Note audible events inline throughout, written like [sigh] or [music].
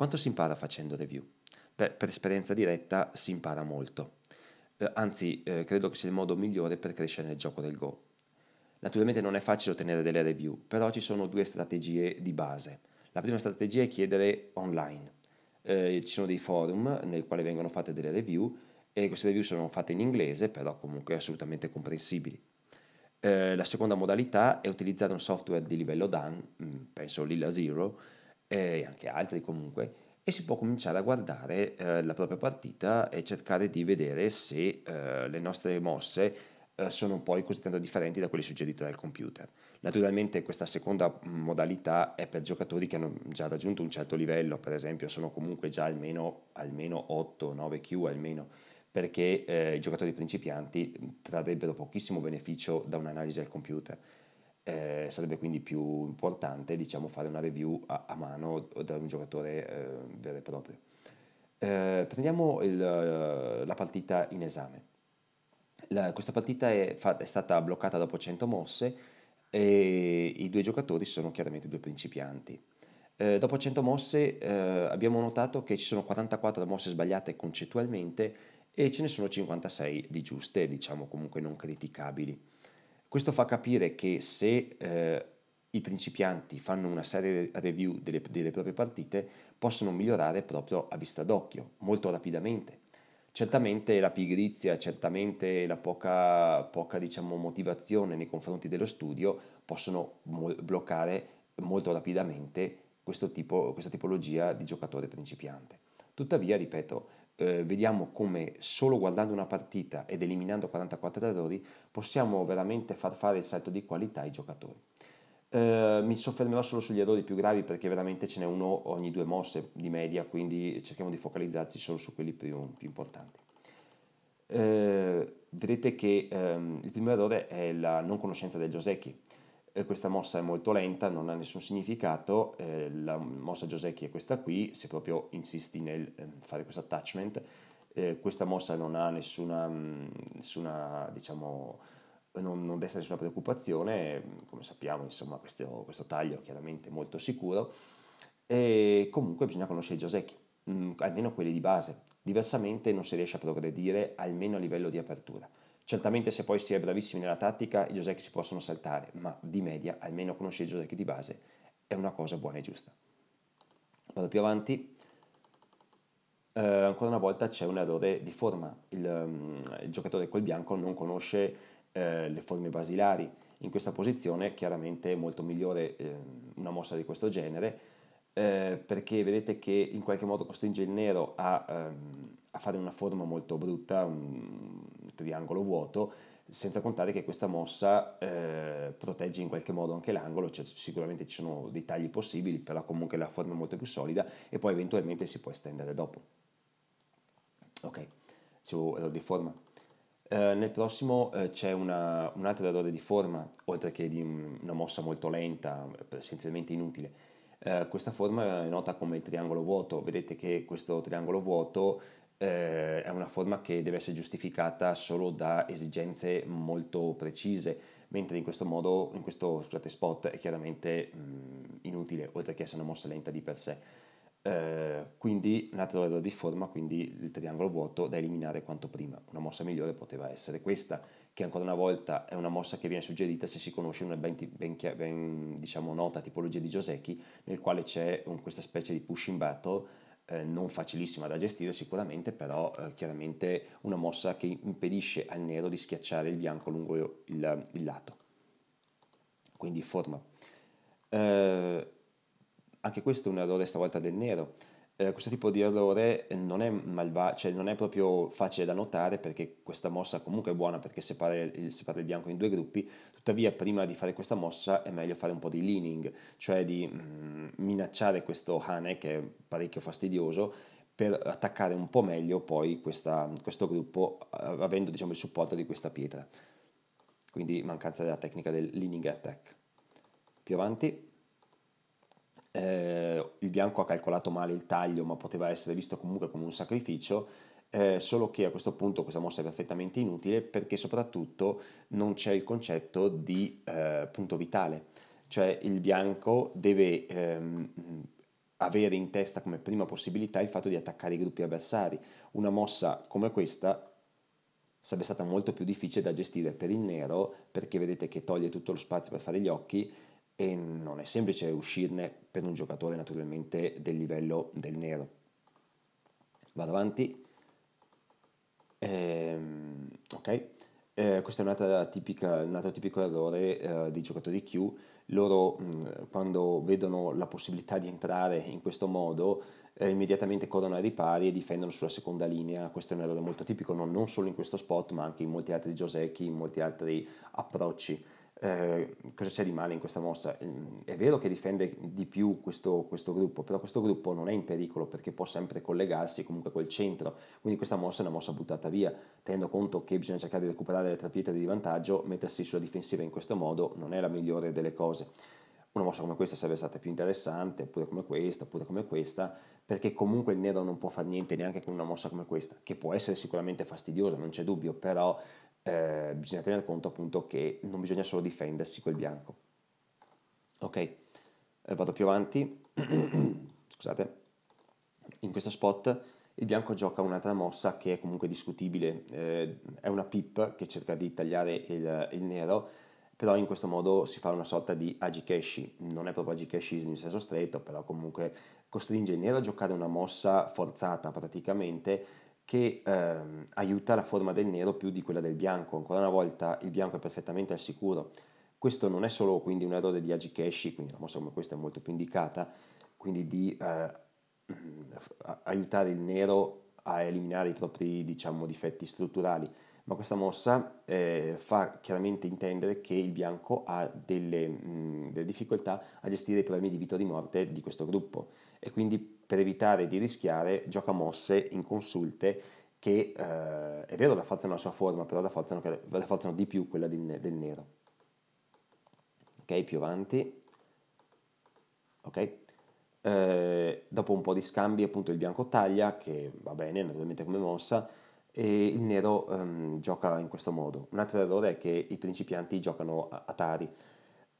Quanto si impara facendo review? Beh, per esperienza diretta si impara molto. Eh, anzi, eh, credo che sia il modo migliore per crescere nel gioco del Go. Naturalmente non è facile ottenere delle review, però ci sono due strategie di base. La prima strategia è chiedere online. Eh, ci sono dei forum nel quale vengono fatte delle review e queste review sono fatte in inglese, però comunque assolutamente comprensibili. Eh, la seconda modalità è utilizzare un software di livello DAN, mm, penso Lilla Zero, e anche altri comunque, e si può cominciare a guardare eh, la propria partita e cercare di vedere se eh, le nostre mosse eh, sono poi così tanto differenti da quelle suggerite dal computer. Naturalmente questa seconda mm, modalità è per giocatori che hanno già raggiunto un certo livello, per esempio sono comunque già almeno, almeno 8, 9 Q almeno, perché eh, i giocatori principianti mm, trarrebbero pochissimo beneficio da un'analisi al computer eh, sarebbe quindi più importante diciamo, fare una review a, a mano da un giocatore eh, vero e proprio. Eh, prendiamo il, la partita in esame. La, questa partita è, è, stata bloccata dopo 100 mosse e i due giocatori sono chiaramente due principianti. Eh, dopo 100 mosse eh, abbiamo notato che ci sono 44 mosse sbagliate concettualmente e ce ne sono 56 di giuste, diciamo comunque non criticabili. Questo fa capire che se eh, i principianti fanno una serie review delle, delle proprie partite, possono migliorare proprio a vista d'occhio, molto rapidamente. Certamente la pigrizia, certamente la poca, poca diciamo, motivazione nei confronti dello studio possono mo- bloccare molto rapidamente questo tipo, questa tipologia di giocatore principiante. Tuttavia, ripeto, eh, vediamo come solo guardando una partita ed eliminando 44 errori possiamo veramente far fare il salto di qualità ai giocatori. Eh, mi soffermerò solo sugli errori più gravi perché veramente ce n'è uno ogni due mosse di media, quindi cerchiamo di focalizzarci solo su quelli più, più importanti. Eh, vedete che ehm, il primo errore è la non conoscenza del Giosecchi. Eh, questa mossa è molto lenta, non ha nessun significato, eh, la mossa Giosecchi è questa qui, se proprio insisti nel ehm, fare questo attachment, eh, questa mossa non ha nessuna, mm, nessuna diciamo, non, non desta nessuna preoccupazione, mm, come sappiamo, insomma, questo, questo taglio chiaramente molto sicuro, e comunque bisogna conoscere i Giosecchi, mm, almeno quelli di base, diversamente non si riesce a progredire almeno a livello di apertura. Certamente se poi si è bravissimi nella tattica i Josec si possono saltare, ma di media, almeno conoscere i Josec di base, è una cosa buona e giusta. Vado più avanti. Eh, ancora una volta c'è un errore di forma. Il, um, il giocatore col bianco non conosce eh, le forme basilari. In questa posizione chiaramente è molto migliore eh, una mossa di questo genere eh, perché vedete che in qualche modo costringe il nero a, ehm, a fare una forma molto brutta, un triangolo vuoto, senza contare che questa mossa eh, protegge in qualche modo anche l'angolo, cioè sicuramente ci sono dei tagli possibili, però comunque la forma è molto più solida e poi eventualmente si può estendere dopo. Ok, dicevo errore di forma. Eh, nel prossimo eh, c'è una, un altro errore di forma, oltre che di mm, una mossa molto lenta, eh, essenzialmente inutile eh, questa forma è nota come il triangolo vuoto, vedete che questo triangolo vuoto eh, è una forma che deve essere giustificata solo da esigenze molto precise, mentre in questo modo, in questo scusate, spot è chiaramente mh, mm, inutile, oltre che essere una mossa lenta di per sé. Eh, quindi un altro errore di forma, quindi il triangolo vuoto da eliminare quanto prima. Una mossa migliore poteva essere questa, che ancora una volta è una mossa che viene suggerita se si conosce una ben, ben, ben diciamo, nota tipologia di Joseki, nel quale c'è un, questa specie di pushing in battle, eh, non facilissima da gestire sicuramente, però eh, chiaramente una mossa che impedisce al nero di schiacciare il bianco lungo il, il lato. Quindi forma. Eh, anche questo è un errore stavolta del nero, eh, questo tipo di errore eh, non è, malva- cioè non è proprio facile da notare perché questa mossa comunque è buona perché separa il, separa il bianco in due gruppi, tuttavia prima di fare questa mossa è meglio fare un po' di leaning, cioè di mm, minacciare questo Hane che è parecchio fastidioso per attaccare un po' meglio poi questa, questo gruppo eh, avendo diciamo, il supporto di questa pietra. Quindi mancanza della tecnica del leaning attack. Più avanti eh, il bianco ha calcolato male il taglio ma poteva essere visto comunque come un sacrificio, eh, solo che a questo punto questa mossa è perfettamente inutile perché soprattutto non c'è il concetto di eh, punto vitale, cioè il bianco deve ehm, avere in testa come prima possibilità il fatto di attaccare i gruppi avversari. Una mossa come questa sarebbe stata molto più difficile da gestire per il nero perché vedete che toglie tutto lo spazio per fare gli occhi e non è semplice uscirne per un giocatore naturalmente del livello del nero. Vado avanti. Ehm, ok, eh, questo è tipica, un altro tipico errore eh, dei giocatori Q. Loro mh, mm, quando vedono la possibilità di entrare in questo modo eh, immediatamente corrono ai ripari e difendono sulla seconda linea. Questo è un errore molto tipico, no? non solo in questo spot ma anche in molti altri Giosecchi, in molti altri approcci. Eh, cosa c'è di male in questa mossa? Mm, è vero che difende di più questo, questo, gruppo, però questo gruppo non è in pericolo perché può sempre collegarsi comunque a quel centro, quindi questa mossa è una mossa buttata via, tenendo conto che bisogna cercare di recuperare le tre pietre di vantaggio, mettersi sulla difensiva in questo modo non è la migliore delle cose. Una mossa come questa sarebbe stata più interessante, oppure come questa, oppure come questa, perché comunque il nero non può fare niente neanche con una mossa come questa, che può essere sicuramente fastidiosa, non c'è dubbio, però eh, bisogna tenere conto appunto che non bisogna solo difendersi quel bianco. Ok, eh, vado più avanti, [clears throat] scusate, in questo spot il bianco gioca un'altra mossa che è comunque discutibile, eh, è una pip che cerca di tagliare il, il, nero, però in questo modo si fa una sorta di agikeshi, non è proprio agikeshi in senso stretto, però comunque costringe il nero a giocare una mossa forzata praticamente che ehm, aiuta la forma del nero più di quella del bianco. Ancora una volta il bianco è perfettamente al sicuro. Questo non è solo quindi un errore di Ajikeshi, quindi una mossa come questa è molto più indicata, quindi di eh, aiutare il nero a eliminare i propri diciamo, difetti strutturali, ma questa mossa eh, fa chiaramente intendere che il bianco ha delle, mh, delle difficoltà a gestire i problemi di vita o di morte di questo gruppo e quindi per evitare di rischiare gioca mosse in consulte che eh, è vero la rafforzano la sua forma, però la rafforzano di più quella del, del, nero. Ok, più avanti. Ok. Eh, dopo un po' di scambi appunto il bianco taglia, che va bene naturalmente come mossa, e il nero ehm, gioca in questo modo. Un altro errore è che i principianti giocano a, a tari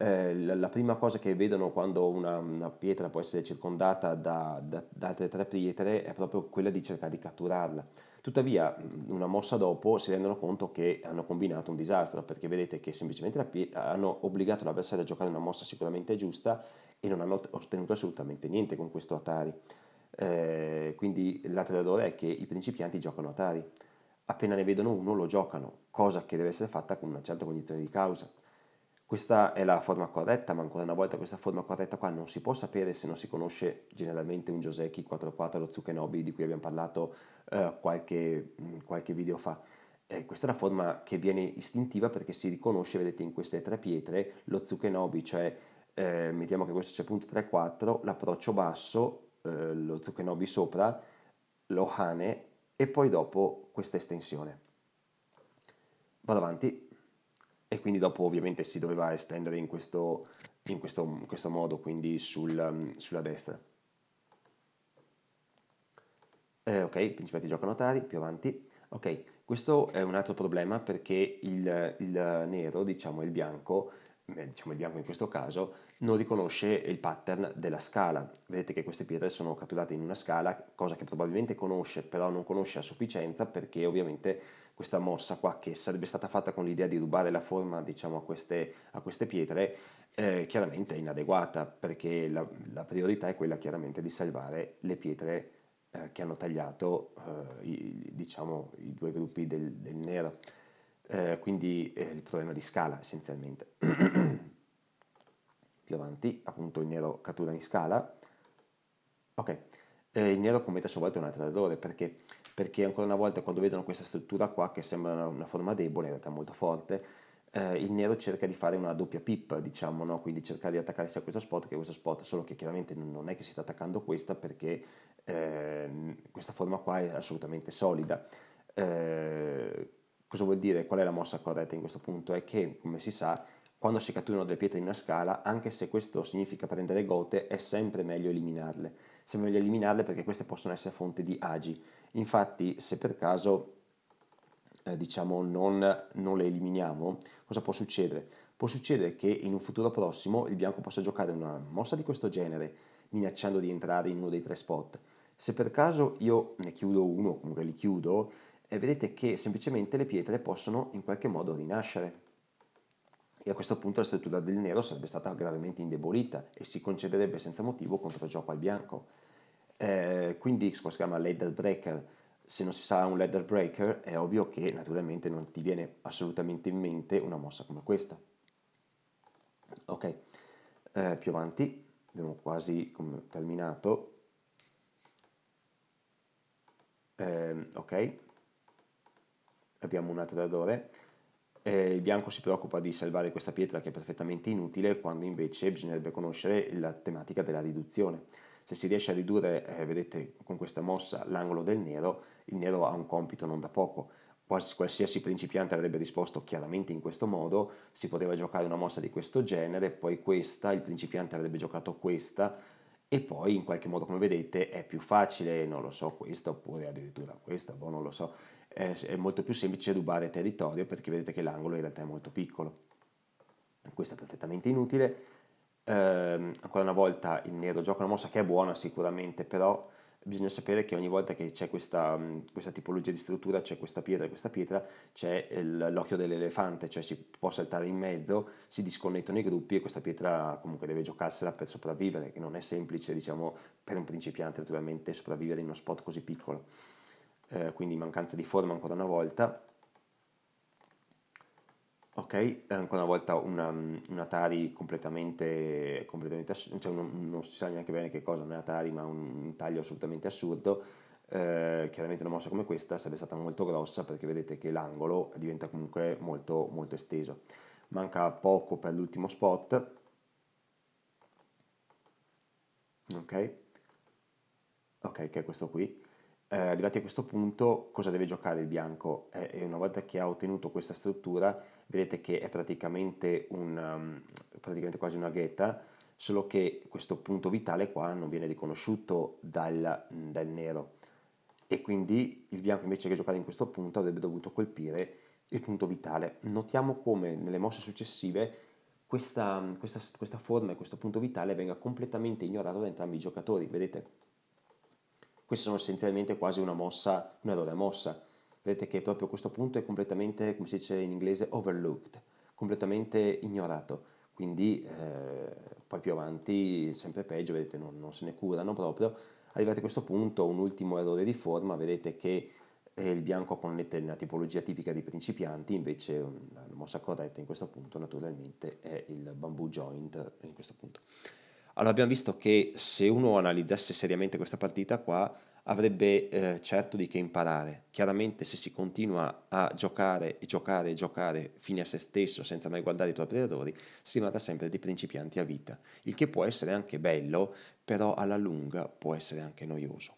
eh, la, la, prima cosa che vedono quando una, una pietra può essere circondata da, da, da, altre tre pietre è proprio quella di cercare di catturarla. Tuttavia, una mossa dopo si rendono conto che hanno combinato un disastro, perché vedete che semplicemente pietra, hanno obbligato l'avversario a giocare una mossa sicuramente giusta e non hanno ottenuto assolutamente niente con questo Atari. Eh, quindi l'altro errore è che i principianti giocano Atari. Appena ne vedono uno lo giocano, cosa che deve essere fatta con una certa cognizione di causa. Questa è la forma corretta, ma ancora una volta questa forma corretta qua non si può sapere se non si conosce generalmente un Joseki 4-4, lo Tsukenobi di cui abbiamo parlato eh, qualche, mm, qualche, video fa. Eh, questa è la forma che viene istintiva perché si riconosce, vedete, in queste tre pietre lo Tsukenobi, cioè eh, mettiamo che questo c'è punto 3-4, l'approccio basso, eh, lo Tsukenobi sopra, lo Hane e poi dopo questa estensione. Vado avanti e quindi dopo ovviamente si doveva estendere in questo, in questo, in questo modo, quindi sul, mm, sulla destra. Eh, ok, principati giocano tari, più avanti. Ok, questo è un altro problema perché il, il nero, diciamo il bianco, eh, diciamo il bianco in questo caso, non riconosce il pattern della scala. Vedete che queste pietre sono catturate in una scala, cosa che probabilmente conosce, però non conosce a sufficienza perché ovviamente questa mossa qua che sarebbe stata fatta con l'idea di rubare la forma diciamo, a, queste, a queste pietre, eh, chiaramente è inadeguata perché la, la, priorità è quella chiaramente di salvare le pietre eh, che hanno tagliato eh, i, diciamo, i, due gruppi del, del nero, eh, quindi eh, il problema di scala essenzialmente. [clears throat] Più avanti appunto il nero cattura in scala, ok, eh, il nero commette a sua volta un altro errore perché perché ancora una volta quando vedono questa struttura qua che sembra una, forma debole, in realtà molto forte, eh, il nero cerca di fare una doppia pip, diciamo, no? quindi cercare di attaccare sia questo spot che questo spot, solo che chiaramente non è che si sta attaccando questa perché eh, questa forma qua è assolutamente solida. Eh, cosa vuol dire? Qual è la mossa corretta in questo punto? È che, come si sa, quando si catturano delle pietre in una scala, anche se questo significa prendere gote, è sempre meglio eliminarle. Sempre meglio eliminarle perché queste possono essere fonte di agi. Infatti, se per caso eh, diciamo non, non le eliminiamo, cosa può succedere? Può succedere che in un futuro prossimo il bianco possa giocare una mossa di questo genere, minacciando di entrare in uno dei tre spot. Se per caso io ne chiudo uno, comunque li chiudo, eh, vedete che semplicemente le pietre possono in qualche modo rinascere. E a questo punto la struttura del nero sarebbe stata gravemente indebolita e si concederebbe senza motivo contro il gioco al bianco. Eh, quindi come si chiama ladder breaker, se non si sa un ladder breaker è ovvio che naturalmente non ti viene assolutamente in mente una mossa come questa. Ok, eh, più avanti, abbiamo quasi terminato. Eh, ok, abbiamo un altro dadore. Eh, il bianco si preoccupa di salvare questa pietra che è perfettamente inutile, quando invece bisognerebbe conoscere la tematica della riduzione. Se si riesce a ridurre, eh, vedete con questa mossa, l'angolo del nero, il nero ha un compito non da poco. Quals qualsiasi principiante avrebbe risposto chiaramente in questo modo, si poteva giocare una mossa di questo genere, poi questa, il principiante avrebbe giocato questa, e poi in qualche modo come vedete è più facile, non lo so, questa oppure addirittura questa, boh non lo so, è, è molto più semplice rubare territorio perché vedete che l'angolo in realtà è molto piccolo. Questo è perfettamente inutile, ehm, ancora una volta il nero gioca una mossa che è buona sicuramente, però bisogna sapere che ogni volta che c'è questa, mm, questa tipologia di struttura, c'è questa pietra e questa pietra, c'è il, l'occhio dell'elefante, cioè si può saltare in mezzo, si disconnettono i gruppi e questa pietra comunque deve giocarsela per sopravvivere, che non è semplice, diciamo, per un principiante naturalmente sopravvivere in uno spot così piccolo. Eh, quindi mancanza di forma ancora una volta, Ok, eh, ancora una volta una, mm, un Atari completamente, completamente assurdo, cioè non, non, si sa neanche bene che cosa non è Atari, ma un, un taglio assolutamente assurdo. Eh, chiaramente una mossa come questa sarebbe stata molto grossa perché vedete che l'angolo diventa comunque molto, molto esteso. Manca poco per l'ultimo spot. Ok, ok, che è questo qui eh, arrivati a questo punto cosa deve giocare il bianco eh, e una volta che ha ottenuto questa struttura vedete che è praticamente, un, um, praticamente quasi una ghetta solo che questo punto vitale qua non viene riconosciuto dal, dal nero e quindi il bianco invece che giocare in questo punto avrebbe dovuto colpire il punto vitale. Notiamo come nelle mosse successive questa, questa, questa forma e questo punto vitale venga completamente ignorato da entrambi i giocatori, vedete? Queste sono essenzialmente quasi una mossa, una doppia mossa. Vedete che proprio questo punto è completamente, come si dice in inglese, overlooked, completamente ignorato. Quindi eh, poi più avanti, sempre peggio, vedete, non, non se ne curano proprio. Arrivati a questo punto, un ultimo errore di forma, vedete che eh, il bianco connette una tipologia tipica dei principianti, invece la mossa corretta in questo punto naturalmente è il bamboo joint in questo punto. Allora abbiamo visto che se uno analizzasse seriamente questa partita qua avrebbe eh, certo di che imparare. Chiaramente se si continua a giocare e giocare e giocare fine a se stesso senza mai guardare i propri errori, si rimarrà sempre dei principianti a vita, il che può essere anche bello, però alla lunga può essere anche noioso.